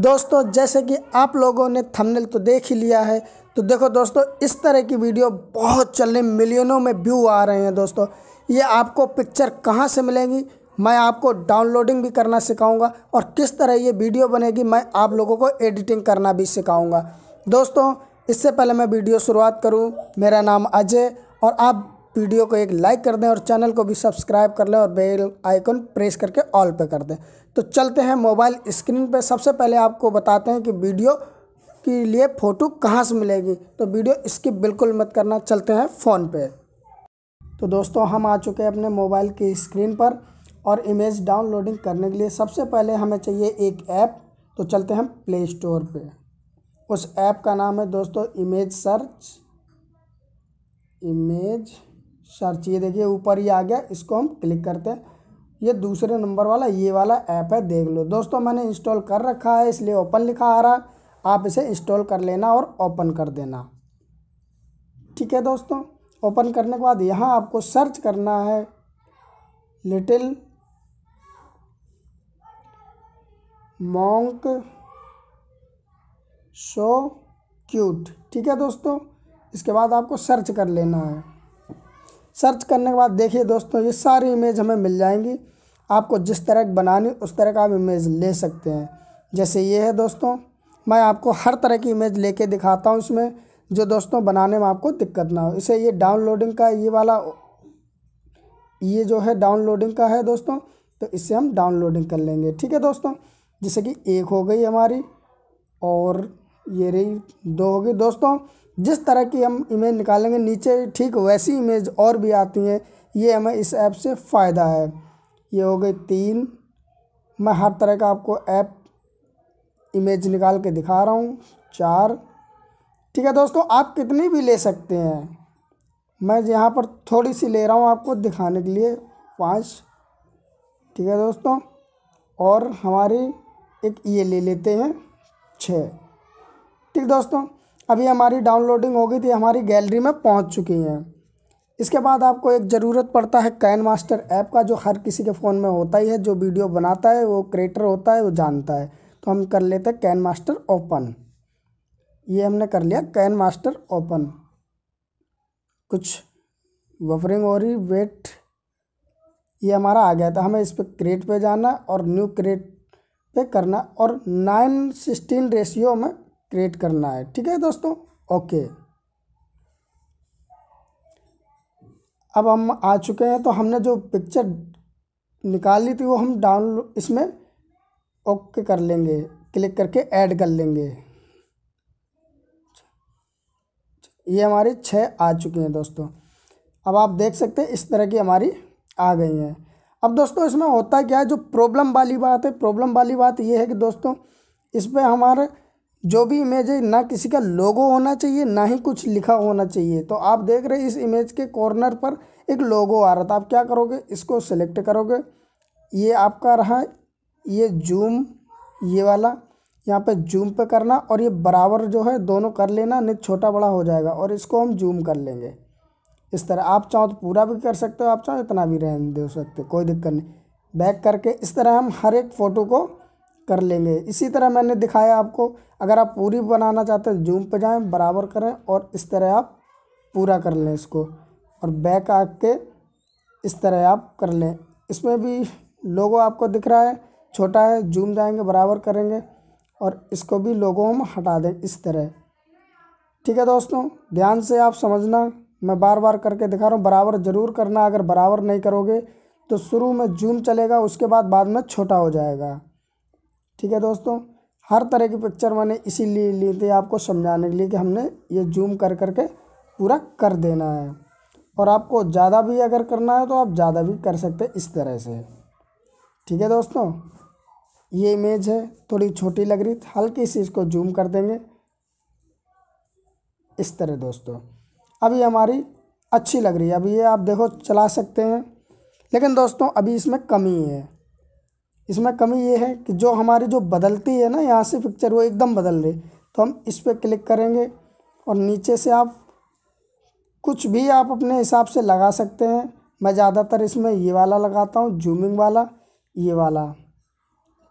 दोस्तों जैसे कि आप लोगों ने थंबनेल तो देख ही लिया है तो देखो दोस्तों इस तरह की वीडियो बहुत चलने मिलियनों में व्यू आ रहे हैं दोस्तों ये आपको पिक्चर कहाँ से मिलेंगी मैं आपको डाउनलोडिंग भी करना सिखाऊंगा और किस तरह ये वीडियो बनेगी मैं आप लोगों को एडिटिंग करना भी सिखाऊंगा दोस्तों इससे पहले मैं वीडियो शुरुआत करूं मेरा नाम अजय और आप वीडियो को एक लाइक कर दें और चैनल को भी सब्सक्राइब कर लें और बेल आइकन प्रेस करके ऑल पे कर दें तो चलते हैं मोबाइल स्क्रीन पे सबसे पहले आपको बताते हैं कि वीडियो के लिए फ़ोटो कहाँ से मिलेगी तो वीडियो स्किप बिल्कुल मत करना चलते हैं फ़ोन पे तो दोस्तों हम आ चुके हैं अपने मोबाइल की स्क्रीन पर और इमेज डाउनलोडिंग करने के लिए सबसे पहले हमें चाहिए एक ऐप तो चलते हैं प्ले स्टोर पर उस ऐप का नाम है दोस्तों इमेज सर्च इमेज सर्च ये देखिए ऊपर ही आ गया इसको हम क्लिक करते हैं ये दूसरे नंबर वाला ये वाला ऐप है देख लो दोस्तों मैंने इंस्टॉल कर रखा है इसलिए ओपन लिखा आ रहा है आप इसे इंस्टॉल कर लेना और ओपन कर देना ठीक है दोस्तों ओपन करने के बाद यहाँ आपको सर्च करना है लिटिल मॉन्क शो क्यूट ठीक है दोस्तों इसके बाद आपको सर्च कर लेना है सर्च करने के बाद देखिए दोस्तों ये सारी इमेज हमें मिल जाएंगी आपको जिस तरह बनानी उस तरह का आप इमेज ले सकते हैं जैसे ये है दोस्तों मैं आपको हर तरह की इमेज लेके दिखाता हूँ इसमें जो दोस्तों बनाने में आपको दिक्कत ना हो इसे ये डाउनलोडिंग का ये वाला ये जो है डाउनलोडिंग का है दोस्तों तो इससे हम डाउनलोडिंग कर लेंगे ठीक है दोस्तों जैसे कि एक हो गई हमारी और ये रही दो हो गई दोस्तों जिस तरह की हम इमेज निकालेंगे नीचे ठीक वैसी इमेज और भी आती हैं ये हमें इस ऐप से फ़ायदा है ये हो गई तीन मैं हर तरह का आपको ऐप इमेज निकाल के दिखा रहा हूँ चार ठीक है दोस्तों आप कितनी भी ले सकते हैं मैं यहाँ पर थोड़ी सी ले रहा हूँ आपको दिखाने के लिए पाँच ठीक है दोस्तों और हमारी एक ये ले लेते हैं छः ठीक दोस्तों अभी हमारी डाउनलोडिंग हो गई थी हमारी गैलरी में पहुंच चुकी हैं इसके बाद आपको एक ज़रूरत पड़ता है कैन मास्टर ऐप का जो हर किसी के फ़ोन में होता ही है जो वीडियो बनाता है वो क्रिएटर होता है वो जानता है तो हम कर लेते हैं कैन मास्टर ओपन ये हमने कर लिया कैन मास्टर ओपन कुछ वफरिंग हो रही वेट ये हमारा आ गया था हमें इस पर क्रिएट पे जाना और न्यू क्रिएट पे करना और नाइन सिक्सटीन रेशियो में क्रिएट करना है ठीक है दोस्तों ओके अब हम आ चुके हैं तो हमने जो पिक्चर निकाली थी वो हम डाउनलोड इसमें ओके कर लेंगे क्लिक करके ऐड कर लेंगे ये हमारी छः आ चुकी हैं दोस्तों अब आप देख सकते हैं इस तरह की हमारी आ गई हैं अब दोस्तों इसमें होता क्या है जो प्रॉब्लम वाली बात है प्रॉब्लम वाली बात ये है कि दोस्तों इस पर हमारे जो भी इमेज है ना किसी का लोगो होना चाहिए ना ही कुछ लिखा होना चाहिए तो आप देख रहे इस इमेज के कॉर्नर पर एक लोगो आ रहा था आप क्या करोगे इसको सेलेक्ट करोगे ये आपका रहा ये जूम ये वाला यहाँ पे जूम पे करना और ये बराबर जो है दोनों कर लेना नहीं तो छोटा बड़ा हो जाएगा और इसको हम जूम कर लेंगे इस तरह आप चाहो तो पूरा भी कर सकते हो आप चाहो इतना भी रहने दे सकते हो कोई दिक्कत नहीं बैक करके इस तरह हम हर एक फ़ोटो को कर लेंगे इसी तरह मैंने दिखाया आपको अगर आप पूरी बनाना चाहते हैं जूम पर जाएं बराबर करें और इस तरह आप पूरा कर लें इसको और बैक आके इस तरह आप कर लें इसमें भी लोगो आपको दिख रहा है छोटा है जूम जाएंगे बराबर करेंगे और इसको भी लोगों हम हटा दें इस तरह ठीक है दोस्तों ध्यान से आप समझना मैं बार बार करके दिखा रहा हूँ बराबर ज़रूर करना अगर बराबर नहीं करोगे तो शुरू में जूम चलेगा उसके बाद बाद में छोटा हो जाएगा ठीक है दोस्तों हर तरह की पिक्चर मैंने इसीलिए ली थी आपको समझाने के लिए कि हमने ये जूम कर कर के पूरा कर देना है और आपको ज़्यादा भी अगर करना है तो आप ज़्यादा भी कर सकते इस तरह से ठीक है दोस्तों ये इमेज है थोड़ी छोटी लग रही हल्की सी इसको जूम कर देंगे इस तरह दोस्तों अभी हमारी अच्छी लग रही है अभी ये आप देखो चला सकते हैं लेकिन दोस्तों अभी इसमें कमी है इसमें कमी ये है कि जो हमारी जो बदलती है ना यहाँ से पिक्चर वो एकदम बदल रही तो हम इस पर क्लिक करेंगे और नीचे से आप कुछ भी आप अपने हिसाब से लगा सकते हैं मैं ज़्यादातर इसमें ये वाला लगाता हूँ जूमिंग वाला ये वाला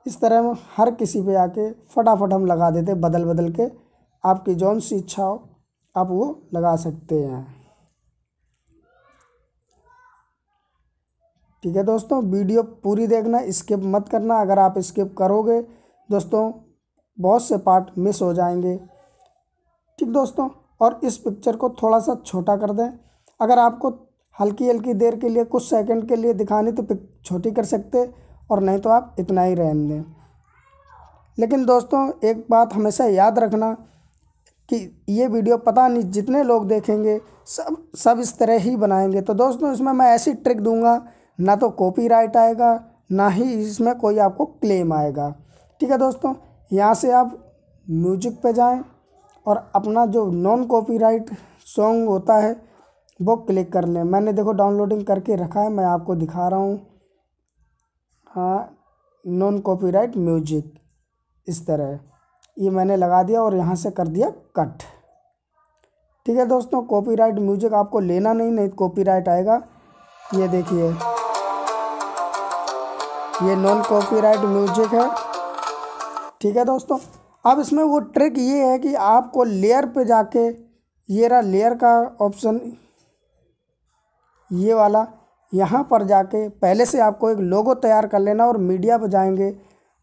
इस तरह हम हर किसी पे आके फटाफट हम लगा देते बदल बदल के आपकी जौन सी इच्छा हो आप वो लगा सकते हैं ठीक है दोस्तों वीडियो पूरी देखना स्किप मत करना अगर आप स्किप करोगे दोस्तों बहुत से पार्ट मिस हो जाएंगे ठीक दोस्तों और इस पिक्चर को थोड़ा सा छोटा कर दें अगर आपको हल्की हल्की देर के लिए कुछ सेकंड के लिए दिखानी तो छोटी कर सकते और नहीं तो आप इतना ही रहने दें लेकिन दोस्तों एक बात हमेशा याद रखना कि ये वीडियो पता नहीं जितने लोग देखेंगे सब सब इस तरह ही बनाएंगे तो दोस्तों इसमें मैं ऐसी ट्रिक दूंगा ना तो कॉपीराइट आएगा ना ही इसमें कोई आपको क्लेम आएगा ठीक है दोस्तों यहाँ से आप म्यूजिक पे जाएं और अपना जो नॉन कॉपीराइट सॉन्ग होता है वो क्लिक कर लें मैंने देखो डाउनलोडिंग करके रखा है मैं आपको दिखा रहा हूँ हाँ नॉन कॉपीराइट म्यूजिक इस तरह ये मैंने लगा दिया और यहाँ से कर दिया कट ठीक है दोस्तों कॉपीराइट म्यूजिक आपको लेना नहीं नहीं कॉपीराइट आएगा ये देखिए ये नॉन कॉपीराइट म्यूजिक है ठीक है दोस्तों अब इसमें वो ट्रिक ये है कि आपको लेयर पे जाके ये रहा लेयर का ऑप्शन ये वाला यहाँ पर जाके पहले से आपको एक लोगो तैयार कर लेना और मीडिया पर जाएंगे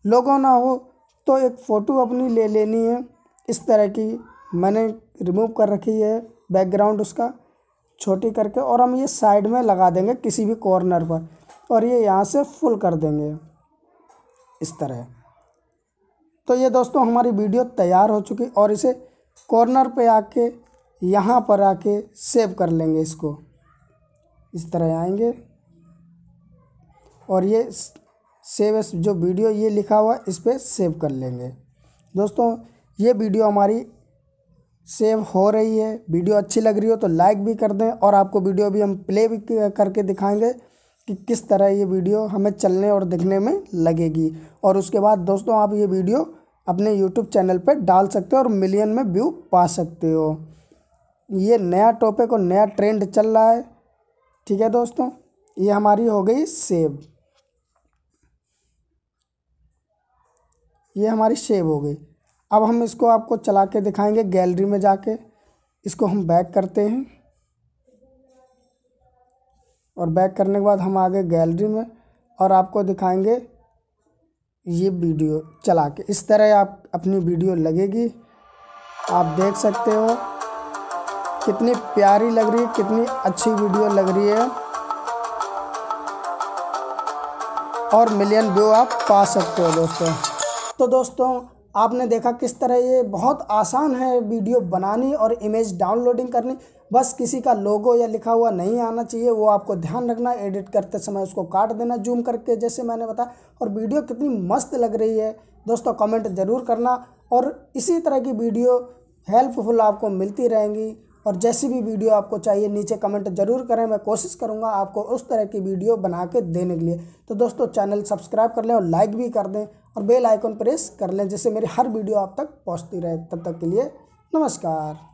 लोगो ना हो तो एक फ़ोटो अपनी ले लेनी है इस तरह की मैंने रिमूव कर रखी है बैकग्राउंड उसका छोटी करके और हम ये साइड में लगा देंगे किसी भी कॉर्नर पर और ये यहाँ से फुल कर देंगे इस तरह तो ये दोस्तों हमारी वीडियो तैयार हो चुकी और इसे कॉर्नर पे आके यहाँ पर आके सेव कर लेंगे इसको इस तरह आएंगे और ये सेव जो वीडियो ये लिखा हुआ इस पर सेव कर लेंगे दोस्तों ये वीडियो हमारी सेव हो रही है वीडियो अच्छी लग रही हो तो लाइक भी कर दें और आपको वीडियो भी हम प्ले भी करके दिखाएंगे कि किस तरह ये वीडियो हमें चलने और दिखने में लगेगी और उसके बाद दोस्तों आप ये वीडियो अपने यूट्यूब चैनल पर डाल सकते हो और मिलियन में व्यू पा सकते हो ये नया टॉपिक और नया ट्रेंड चल रहा है ठीक है दोस्तों ये हमारी हो गई सेब ये हमारी सेब हो गई अब हम इसको आपको चला के दिखाएंगे गैलरी में जाके इसको हम बैक करते हैं और बैक करने के बाद हम आगे गैलरी में और आपको दिखाएंगे ये वीडियो चला के इस तरह आप अपनी वीडियो लगेगी आप देख सकते हो कितनी प्यारी लग रही है कितनी अच्छी वीडियो लग रही है और मिलियन व्यू आप पा सकते हो दोस्तों तो दोस्तों आपने देखा किस तरह ये बहुत आसान है वीडियो बनानी और इमेज डाउनलोडिंग करनी बस किसी का लोगो या लिखा हुआ नहीं आना चाहिए वो आपको ध्यान रखना एडिट करते समय उसको काट देना जूम करके जैसे मैंने बताया और वीडियो कितनी मस्त लग रही है दोस्तों कमेंट ज़रूर करना और इसी तरह की वीडियो हेल्पफुल आपको मिलती रहेंगी और जैसी भी वीडियो आपको चाहिए नीचे कमेंट जरूर करें मैं कोशिश करूँगा आपको उस तरह की वीडियो बना के देने के लिए तो दोस्तों चैनल सब्सक्राइब कर लें और लाइक भी कर दें और बेल आइकॉन प्रेस कर लें जिससे मेरी हर वीडियो आप तक पहुंचती रहे तब तक के लिए नमस्कार